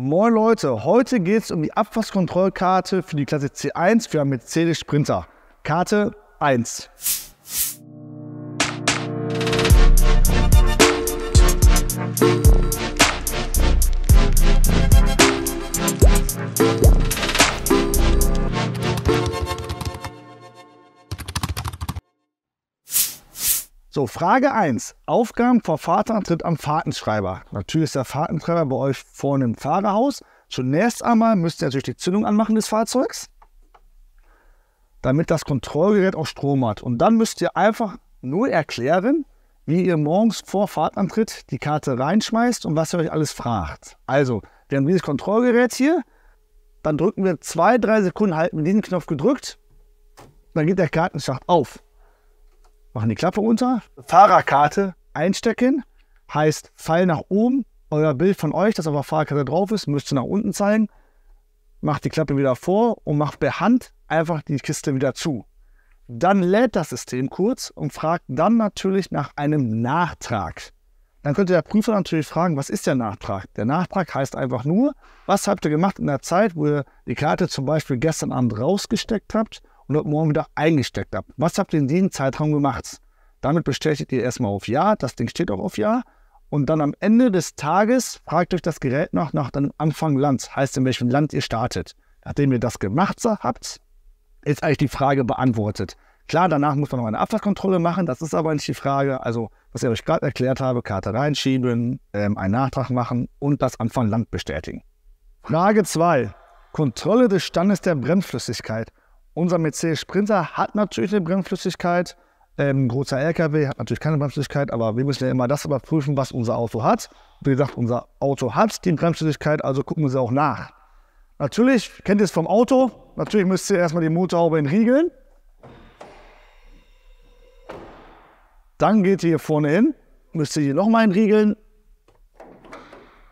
Moin Leute, heute geht es um die Abfahrtskontrollkarte für die Klasse C1 für einen Mercedes Sprinter. Karte 1. So, Frage 1. Aufgaben vor Fahrtantritt am Fahrtenschreiber. Natürlich ist der Fahrtenschreiber bei euch vorne im Fahrerhaus. Zunächst einmal müsst ihr natürlich die Zündung anmachen des Fahrzeugs, damit das Kontrollgerät auch Strom hat. Und dann müsst ihr einfach nur erklären, wie ihr morgens vor Fahrtantritt die Karte reinschmeißt und was ihr euch alles fragt. Also, wir haben dieses Kontrollgerät hier, dann drücken wir zwei, drei Sekunden, halten wir diesen Knopf gedrückt, dann geht der Kartenschacht auf machen die Klappe runter, Fahrerkarte einstecken, heißt Pfeil nach oben, euer Bild von euch, das auf der Fahrerkarte drauf ist, müsst ihr nach unten zeigen, macht die Klappe wieder vor und macht per Hand einfach die Kiste wieder zu. Dann lädt das System kurz und fragt dann natürlich nach einem Nachtrag. Dann könnte der Prüfer natürlich fragen, was ist der Nachtrag? Der Nachtrag heißt einfach nur, was habt ihr gemacht in der Zeit, wo ihr die Karte zum Beispiel gestern Abend rausgesteckt habt und heute Morgen wieder eingesteckt habe. Was habt ihr in diesem Zeitraum gemacht? Damit bestätigt ihr erstmal auf Ja, das Ding steht auch auf Ja. Und dann am Ende des Tages fragt euch das Gerät noch nach dem Anfang Land, heißt in welchem Land ihr startet. Nachdem ihr das gemacht habt, ist eigentlich die Frage beantwortet. Klar, danach muss man noch eine Abfahrtskontrolle machen, das ist aber nicht die Frage. Also, was ich euch gerade erklärt habe, Karte reinschieben, ähm, einen Nachtrag machen und das Anfang Land bestätigen. Frage 2. Kontrolle des Standes der Bremsflüssigkeit. Unser Mercedes Sprinter hat natürlich eine Bremsflüssigkeit. Ähm, großer LKW hat natürlich keine Bremsflüssigkeit, aber wir müssen ja immer das überprüfen, was unser Auto hat. Wie gesagt, unser Auto hat die Bremsflüssigkeit, also gucken wir sie auch nach. Natürlich, kennt ihr es vom Auto, natürlich müsst ihr erstmal die Motorhaube entriegeln. Dann geht ihr hier vorne hin, müsst ihr hier nochmal entriegeln.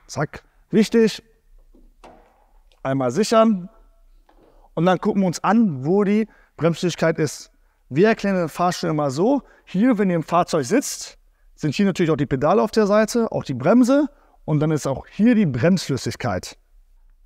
Zack, wichtig. Einmal sichern, und dann gucken wir uns an, wo die Bremsfähigkeit ist. Wir erklären den Fahrstuhl immer so, hier, wenn ihr im Fahrzeug sitzt, sind hier natürlich auch die Pedale auf der Seite, auch die Bremse und dann ist auch hier die Bremsflüssigkeit.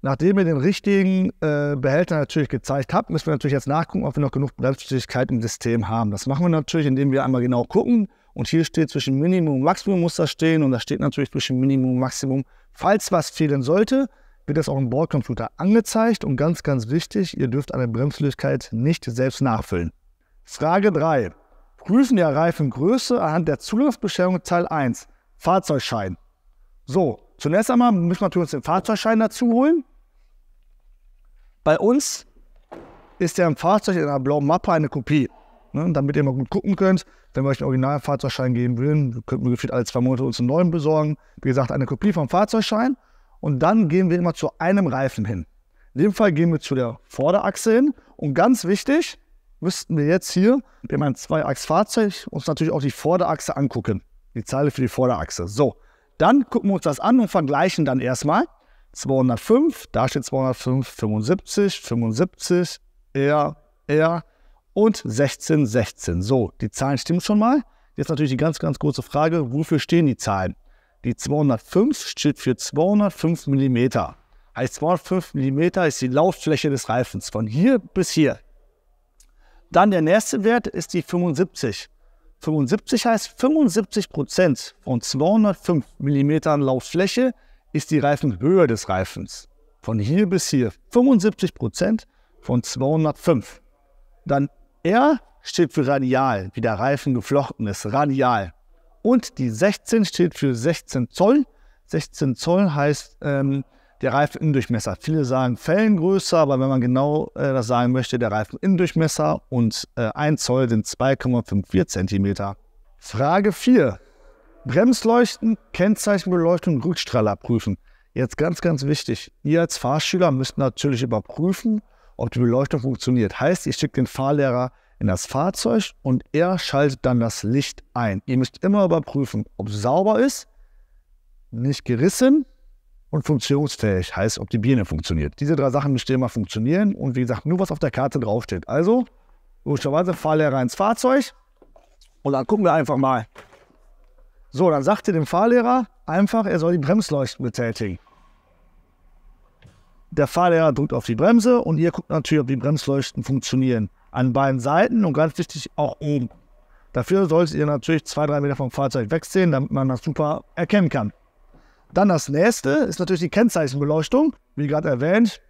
Nachdem ihr den richtigen äh, Behälter natürlich gezeigt habt, müssen wir natürlich jetzt nachgucken, ob wir noch genug Bremsflüssigkeit im System haben. Das machen wir natürlich, indem wir einmal genau gucken. Und hier steht zwischen Minimum und Maximum muss das stehen und da steht natürlich zwischen Minimum und Maximum. Falls was fehlen sollte, wird das auch im Bordcomputer angezeigt und ganz, ganz wichtig, ihr dürft eine Bremsflüssigkeit nicht selbst nachfüllen. Frage 3. Prüfen der Reifengröße anhand der Zulassungsbescherung Teil 1, Fahrzeugschein. So, zunächst einmal müssen wir natürlich uns den Fahrzeugschein dazu holen. Bei uns ist der im Fahrzeug in einer blauen Mappe eine Kopie. Ne, damit ihr mal gut gucken könnt, wenn wir euch einen originalen Fahrzeugschein geben würden, könnten wir gefühlt alle zwei Monate uns einen neuen besorgen. Wie gesagt, eine Kopie vom Fahrzeugschein und dann gehen wir immer zu einem Reifen hin. In dem Fall gehen wir zu der Vorderachse hin. Und ganz wichtig, müssten wir jetzt hier, wir haben ein Zweiachs-Fahrzeug, uns natürlich auch die Vorderachse angucken. Die Zeile für die Vorderachse. So, dann gucken wir uns das an und vergleichen dann erstmal. 205, da steht 205, 75, 75, R, R und 16, 16. So, die Zahlen stimmen schon mal. Jetzt natürlich die ganz, ganz große Frage, wofür stehen die Zahlen? Die 205 steht für 205 mm. Heißt 205 mm ist die Lauffläche des Reifens von hier bis hier. Dann der nächste Wert ist die 75. 75 heißt 75 Prozent von 205 mm Lauffläche ist die Reifenhöhe des Reifens. Von hier bis hier 75 Prozent von 205. Dann R steht für radial, wie der Reifen geflochten ist. Radial. Und die 16 steht für 16 Zoll. 16 Zoll heißt ähm, der Reifenindurchmesser. Viele sagen Fellengröße, aber wenn man genau äh, das sagen möchte, der Reifenindurchmesser und äh, 1 Zoll sind 2,54 cm. Frage 4. Bremsleuchten, Kennzeichenbeleuchtung, Rückstrahler prüfen. Jetzt ganz, ganz wichtig. Ihr als Fahrschüler müsst natürlich überprüfen, ob die Beleuchtung funktioniert. Heißt, ihr schickt den Fahrlehrer in das Fahrzeug und er schaltet dann das Licht ein. Ihr müsst immer überprüfen, ob es sauber ist, nicht gerissen und funktionsfähig, heißt, ob die Birne funktioniert. Diese drei Sachen müssen immer funktionieren und wie gesagt, nur was auf der Karte draufsteht. Also, logischerweise, Fahrlehrer ins Fahrzeug und dann gucken wir einfach mal. So, dann sagt ihr dem Fahrlehrer einfach, er soll die Bremsleuchten betätigen. Der Fahrlehrer drückt auf die Bremse und ihr guckt natürlich, ob die Bremsleuchten funktionieren an beiden Seiten und ganz wichtig auch oben. Dafür solltet ihr natürlich zwei, drei Meter vom Fahrzeug wegziehen, damit man das super erkennen kann. Dann das nächste ist natürlich die Kennzeichenbeleuchtung. Wie gerade erwähnt,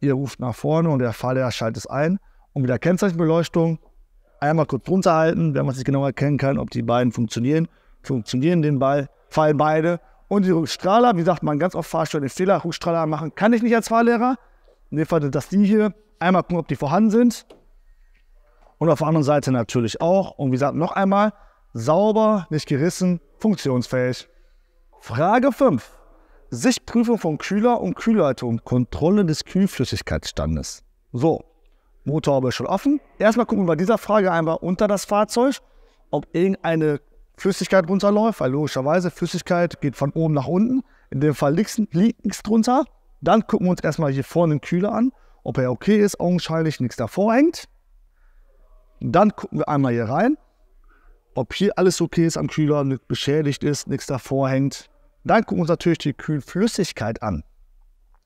ihr ruft nach vorne und der Fahrlehrer schaltet es ein. Und mit der Kennzeichenbeleuchtung einmal kurz runterhalten, wenn man sich genau erkennen kann, ob die beiden funktionieren. Funktionieren den Ball, fallen beide. Und die Rückstrahler, wie sagt man ganz oft Fahrstuhl den Fehler, Rückstrahler machen kann ich nicht als Fahrlehrer. In dem Fall sind das die hier. Einmal gucken, ob die vorhanden sind. Und auf der anderen Seite natürlich auch. Und wie gesagt, noch einmal, sauber, nicht gerissen, funktionsfähig. Frage 5. Sichtprüfung von Kühler und Kühlleitung, Kontrolle des Kühlflüssigkeitsstandes. So, Motorhaube ist schon offen. Erstmal gucken wir bei dieser Frage einmal unter das Fahrzeug, ob irgendeine Flüssigkeit runterläuft, weil logischerweise Flüssigkeit geht von oben nach unten. In dem Fall liegt, nichts drunter. Dann gucken wir uns erstmal hier vorne den Kühler an, ob er okay ist, augenscheinlich nichts davor hängt. Dann gucken wir einmal hier rein, ob hier alles okay ist am Kühler, nichts beschädigt ist, nichts davor hängt. Dann gucken wir uns natürlich die Kühlflüssigkeit an.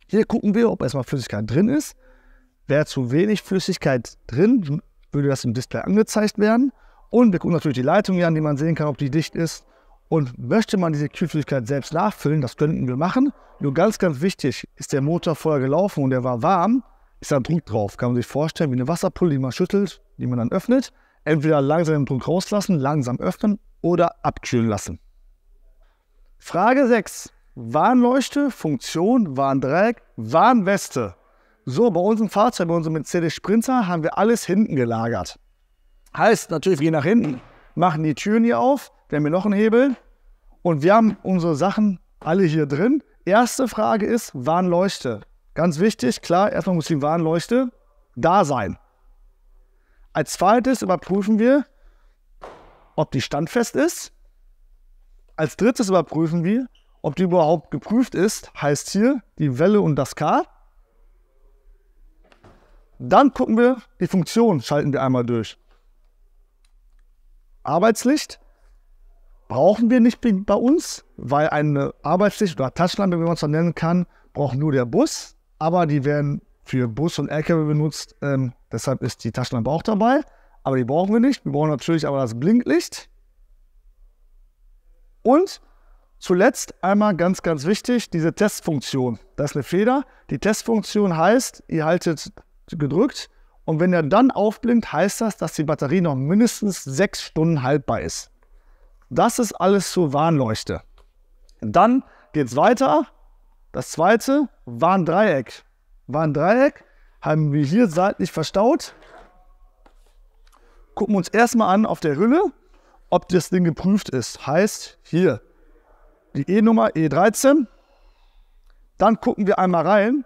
Hier gucken wir, ob erstmal Flüssigkeit drin ist. Wäre zu wenig Flüssigkeit drin, würde das im Display angezeigt werden. Und wir gucken natürlich die Leitung hier an, die man sehen kann, ob die dicht ist. Und möchte man diese Kühlflüssigkeit selbst nachfüllen, das könnten wir machen. Nur ganz, ganz wichtig, ist der Motor vorher gelaufen und er war warm, ist da Druck drauf. Kann man sich vorstellen, wie eine Wasserpulle, die man schüttelt, die man dann öffnet. Entweder langsam den Druck rauslassen, langsam öffnen oder abkühlen lassen. Frage 6. Warnleuchte, Funktion, Warndreieck, Warnweste. So, bei unserem Fahrzeug, bei unserem Mercedes Sprinter, haben wir alles hinten gelagert. Heißt natürlich, wir gehen nach hinten, machen die Türen hier auf, wir haben hier noch einen Hebel und wir haben unsere Sachen alle hier drin. Erste Frage ist Warnleuchte. Ganz wichtig, klar, erstmal muss die Warnleuchte da sein. Als zweites überprüfen wir, ob die standfest ist. Als drittes überprüfen wir, ob die überhaupt geprüft ist. Heißt hier die Welle und das K. Dann gucken wir, die Funktion schalten wir einmal durch. Arbeitslicht brauchen wir nicht bei uns, weil eine Arbeitslicht oder Taschenlampe, wie man es so nennen kann, braucht nur der Bus aber die werden für Bus und LKW benutzt. Ähm, deshalb ist die Taschenlampe auch dabei. Aber die brauchen wir nicht. Wir brauchen natürlich aber das Blinklicht. Und zuletzt einmal ganz, ganz wichtig, diese Testfunktion. Das ist eine Feder. Die Testfunktion heißt, ihr haltet gedrückt und wenn er dann aufblinkt, heißt das, dass die Batterie noch mindestens sechs Stunden haltbar ist. Das ist alles zur Warnleuchte. Dann geht es weiter das zweite war ein Dreieck. War ein Dreieck, haben wir hier seitlich verstaut. Gucken wir uns erstmal an auf der Hülle, ob das Ding geprüft ist. Heißt hier die E-Nummer E13. Dann gucken wir einmal rein,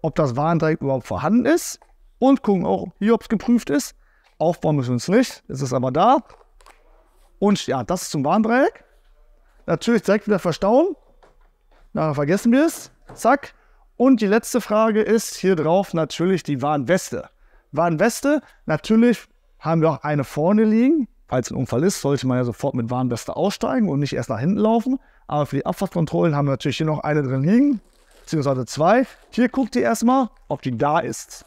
ob das Warndreieck überhaupt vorhanden ist. Und gucken auch hier, ob es geprüft ist. Aufbauen müssen wir es nicht, es ist aber da. Und ja, das ist zum Warndreieck. Natürlich direkt wieder verstauen Nachher vergessen wir es. Zack. Und die letzte Frage ist hier drauf natürlich die Warnweste. Warnweste, natürlich haben wir auch eine vorne liegen. Falls ein Unfall ist, sollte man ja sofort mit Warnweste aussteigen und nicht erst nach hinten laufen. Aber für die Abfahrtkontrollen haben wir natürlich hier noch eine drin liegen, beziehungsweise zwei. Hier guckt ihr erstmal, ob die da ist.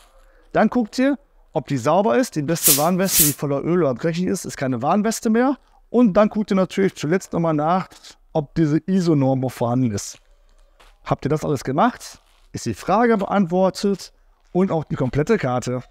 Dann guckt ihr, ob die sauber ist. Die beste Warnweste, die voller Öl oder dreckig ist, ist keine Warnweste mehr. Und dann guckt ihr natürlich zuletzt nochmal nach, ob diese ISO-Norm vorhanden ist. Habt ihr das alles gemacht? Ist die Frage beantwortet und auch die komplette Karte.